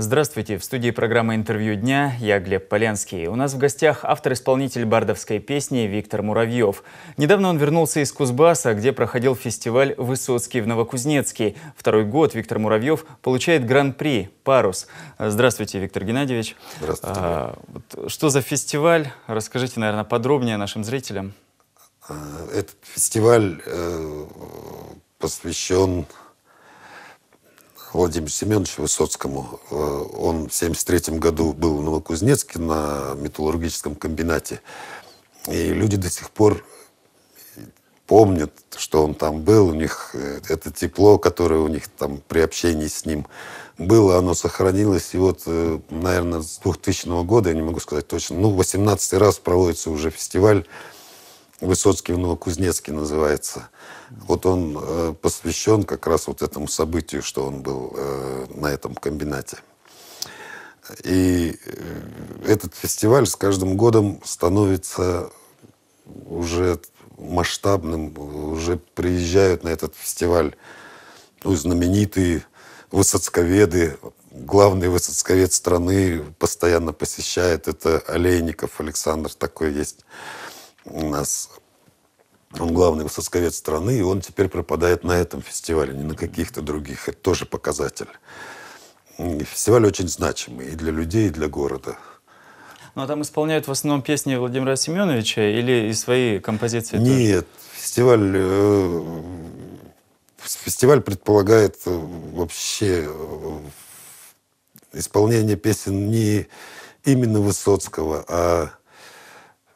Здравствуйте! В студии программы «Интервью дня» я Глеб Полянский. У нас в гостях автор-исполнитель бардовской песни Виктор Муравьев. Недавно он вернулся из Кузбасса, где проходил фестиваль «Высоцкий» в Новокузнецке. Второй год Виктор Муравьев получает гран-при «Парус». Здравствуйте, Виктор Геннадьевич. Здравствуйте. А, что за фестиваль? Расскажите, наверное, подробнее нашим зрителям. Э, этот фестиваль э, посвящен Владимиру Семеновичу Высоцкому. Э, он в 1973 году был в Новокузнецке на металлургическом комбинате. И люди до сих пор помнят, что он там был, у них э, это тепло, которое у них там при общении с ним было, оно сохранилось. И вот, э, наверное, с 2000 года, я не могу сказать точно, ну, 18 раз проводится уже фестиваль Высоцкий в Новокузнецке называется. Вот он э, посвящен как раз вот этому событию, что он был э, на этом комбинате. И э, этот фестиваль с каждым годом становится уже масштабным, уже приезжают на этот фестиваль ну, знаменитые высоцковеды, главный высоцковед страны постоянно посещает, это Олейников Александр такой есть у нас он главный высоцковед страны, и он теперь пропадает на этом фестивале, не на каких-то других. Это тоже показатель. И фестиваль очень значимый и для людей, и для города. Ну, а там исполняют в основном песни Владимира Семеновича или и свои композиции? Нет, тоже? фестиваль... Э, фестиваль предполагает э, вообще э, исполнение песен не именно Высоцкого, а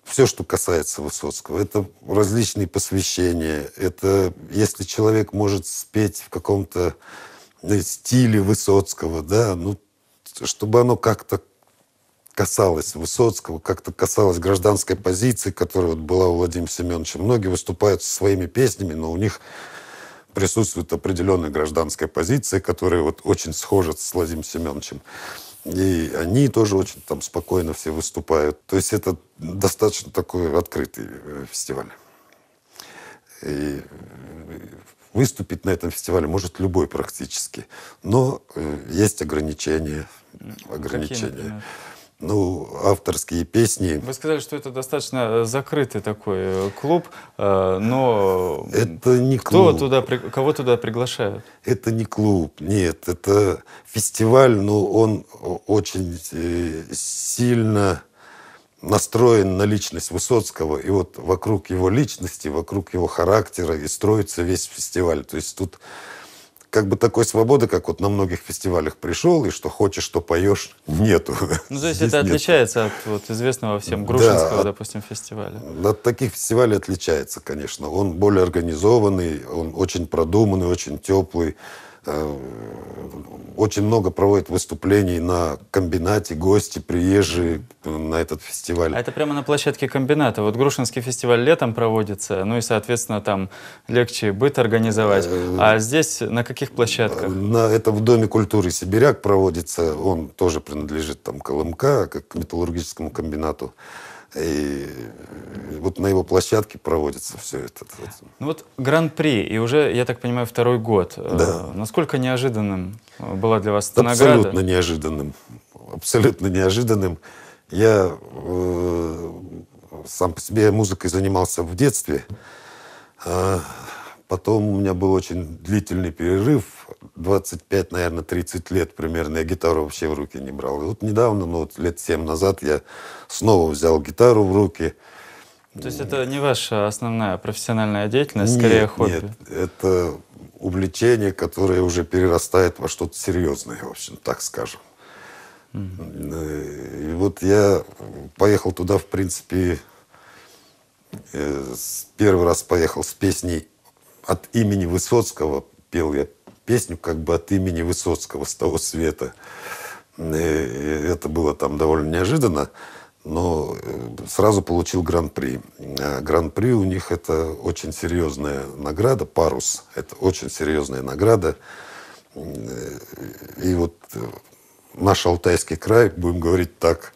все, что касается Высоцкого. Это различные посвящения. Это если человек может спеть в каком-то ну, стиле Высоцкого, да, ну, чтобы оно как-то касалось Высоцкого, как-то касалось гражданской позиции, которая вот была у Владимира Семеновича. Многие выступают со своими песнями, но у них присутствует определенная гражданская позиция, которая вот очень схожа с Владимиром Семеновичем. И они тоже очень там спокойно все выступают. То есть это достаточно такой открытый э, фестиваль. И э, выступить на этом фестивале может любой практически. Но э, есть ограничения. Ограничения. Какие, ну, авторские песни. Вы сказали, что это достаточно э, закрытый такой э, клуб, э, но это не кто Туда, кого туда приглашают? Это не клуб, нет, это фестиваль, но он очень сильно настроен на личность Высоцкого, и вот вокруг его личности, вокруг его характера и строится весь фестиваль. То есть тут как бы такой свободы, как вот на многих фестивалях пришел, и что хочешь, что поешь, нету. Ну, то есть это нет. отличается от вот, известного всем Грушинского, да, допустим, фестиваля. От, от таких фестивалей отличается, конечно. Он более организованный, он очень продуманный, очень теплый. Э, очень много проводит выступлений на комбинате, гости, приезжие на этот фестиваль. А это прямо на площадке комбината. Вот Грушинский фестиваль летом проводится, ну и, соответственно, там легче быт организовать. Э, а здесь на каких площадках? На, это в Доме культуры «Сибиряк» проводится. Он тоже принадлежит там КЛМК, как металлургическому комбинату. И вот на его площадке проводится все это. Ну вот Гран-при, и уже, я так понимаю, второй год. Э, да. Насколько неожиданным э, была для вас эта Абсолютно награда? Абсолютно неожиданным. Абсолютно неожиданным. Я э, сам по себе музыкой занимался в детстве. А потом у меня был очень длительный перерыв. 25, наверное, 30 лет примерно я гитару вообще в руки не брал. И вот недавно, ну вот лет 7 назад я снова взял гитару в руки – то есть это не ваша основная профессиональная деятельность, нет, скорее хобби? Нет, это увлечение, которое уже перерастает во что-то серьезное, в общем, так скажем. Mm. И вот я поехал туда, в принципе, э, первый раз поехал с песней от имени Высоцкого, пел я песню как бы от имени Высоцкого с того света. Э, и это было там довольно неожиданно но э, сразу получил гран-при. Э, гран-при у них это очень серьезная награда, парус, это очень серьезная награда. Э, и вот наш Алтайский край, будем говорить так,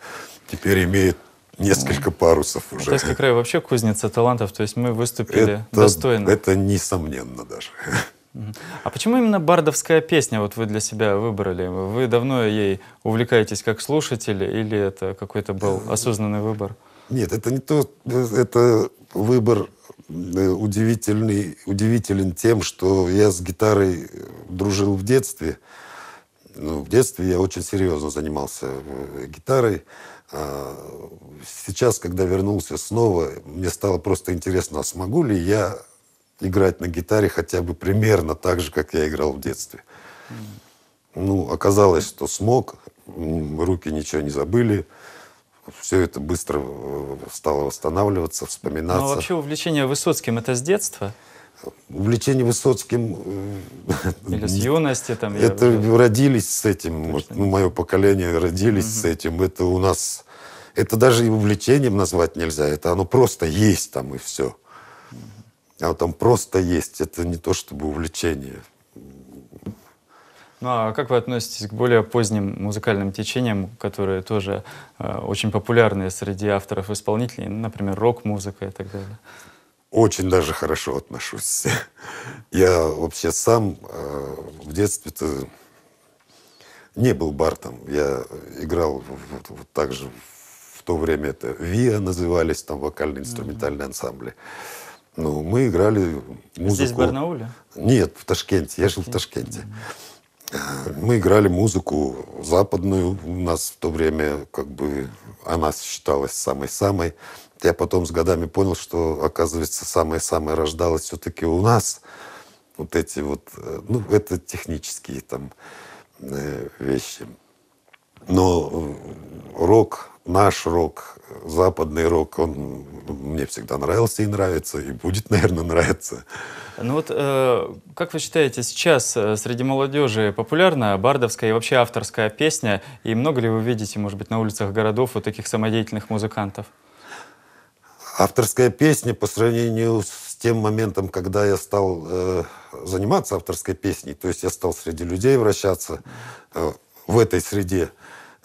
теперь имеет несколько парусов уже. Алтайский край вообще кузница талантов, то есть мы выступили это, достойно. Это несомненно даже. А почему именно бардовская песня вот вы для себя выбрали? Вы давно ей увлекаетесь как слушатель или это какой-то был э, осознанный выбор? Нет, это не то, это выбор э, удивительный, удивителен тем, что я с гитарой э, дружил в детстве. Ну, в детстве я очень серьезно занимался гитарой. А сейчас, когда вернулся снова, мне стало просто интересно, а смогу ли я играть на гитаре хотя бы примерно так же, как я играл в детстве. Ну, оказалось, что смог, руки ничего не забыли, все это быстро э, стало восстанавливаться, ну, а вспоминаться. Но вообще увлечение Высоцким это с детства? Увлечение Высоцким... Э, Или с юности там? Это я... родились с этим, вот, мое поколение родились угу. с этим. Это у нас... Это даже и увлечением назвать нельзя, это оно просто есть там и все а там просто есть. Это не то чтобы увлечение. Ну а как вы относитесь к более поздним музыкальным течениям, которые тоже э, очень популярны среди авторов-исполнителей, ну, например, рок-музыка и так далее? Очень даже хорошо отношусь. Я вообще сам э, в детстве-то не был бартом. Я играл вот, вот так же в то время это ВИА назывались, там вокально-инструментальные mm-hmm. ансамбли. Ну, мы играли музыку. Здесь, в Барнауле? Нет, в Ташкенте. Я жил в Ташкенте. Э, мы играли музыку западную. У нас в то время как бы она считалась самой-самой. Я потом с годами понял, что, оказывается, самое-самое рождалось все-таки у нас. Вот эти вот, э, ну, это технические там э, вещи. Но э, рок, наш рок, западный рок, он ну, мне всегда нравился и нравится, и будет, наверное, нравиться. Ну вот, э, как вы считаете, сейчас э, среди молодежи популярна бардовская и вообще авторская песня? И много ли вы видите, может быть, на улицах городов вот таких самодеятельных музыкантов? Авторская песня по сравнению с тем моментом, когда я стал э, заниматься авторской песней, то есть я стал среди людей вращаться э, в этой среде, э,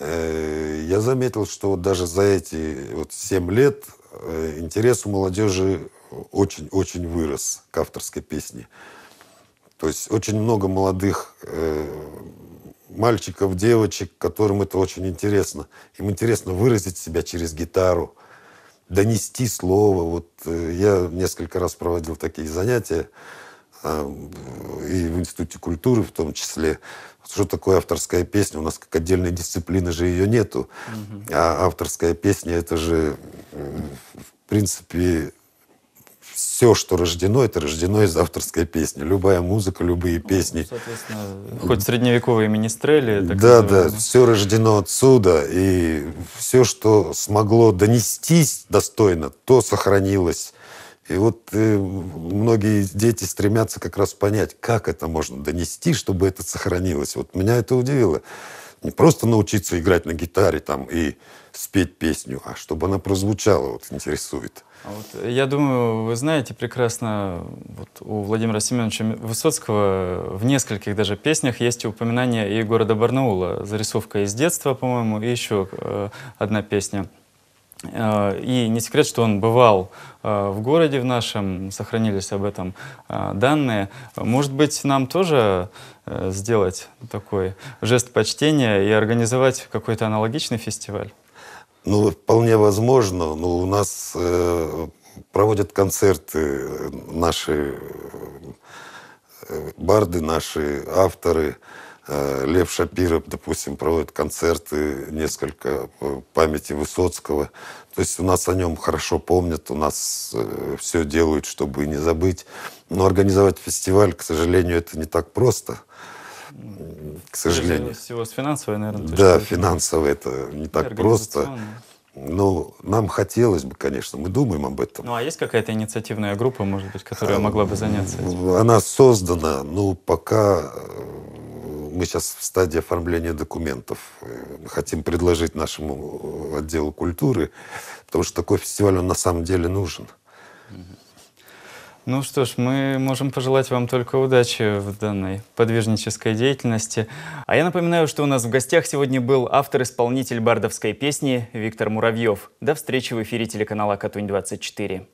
Э, я заметил, что вот даже за эти вот 7 лет э, интерес у молодежи очень-очень вырос к авторской песне. То есть очень много молодых э, мальчиков, девочек, которым это очень интересно. Им интересно выразить себя через гитару, донести слово. Вот я несколько раз проводил такие занятия. Э, и в Институте культуры в том числе. Что такое авторская песня? У нас как отдельной дисциплины же ее нету. Угу. А авторская песня это же, в принципе, все, что рождено, это рождено из авторской песни. Любая музыка, любые ну, песни. Соответственно, хоть средневековые министрели. Да, да, все рождено отсюда. И все, что смогло донестись достойно, то сохранилось и вот э, многие дети стремятся как раз понять, как это можно донести, чтобы это сохранилось. Вот меня это удивило. Не просто научиться играть на гитаре там и спеть песню, а чтобы она прозвучала, вот интересует. А вот, э, я думаю, вы знаете прекрасно, вот у Владимира Семеновича Высоцкого в нескольких даже песнях есть упоминание и города Барнаула, зарисовка из детства, по-моему, и еще э, одна песня – Э, и не секрет, что он бывал э, в городе в нашем, сохранились об этом э, данные. Может быть, нам тоже сделать такой жест почтения и организовать какой-то аналогичный фестиваль? Ну, вполне возможно, но ну, у нас проводят концерты наши барды, наши авторы. Э, Лев Шапиров, допустим, проводит концерты, несколько э, памяти Высоцкого. То есть у нас о нем хорошо помнят, у нас э, все делают, чтобы не забыть. Но организовать фестиваль, к сожалению, это не так просто. К сожалению. Всего с финансовой, наверное. Да, финансово это не так просто. Ну, нам хотелось бы, конечно, мы думаем об этом. Ну, а есть какая-то инициативная группа, может быть, которая могла бы заняться этим? Она создана, ну, пока мы сейчас в стадии оформления документов. Мы э, хотим предложить нашему э, отделу культуры, потому что такой фестиваль, он на самом деле нужен. Ну что ж, мы можем пожелать вам только удачи в данной подвижнической деятельности. А я напоминаю, что у нас в гостях сегодня был автор-исполнитель бардовской песни Виктор Муравьев. До встречи в эфире телеканала «Катунь-24».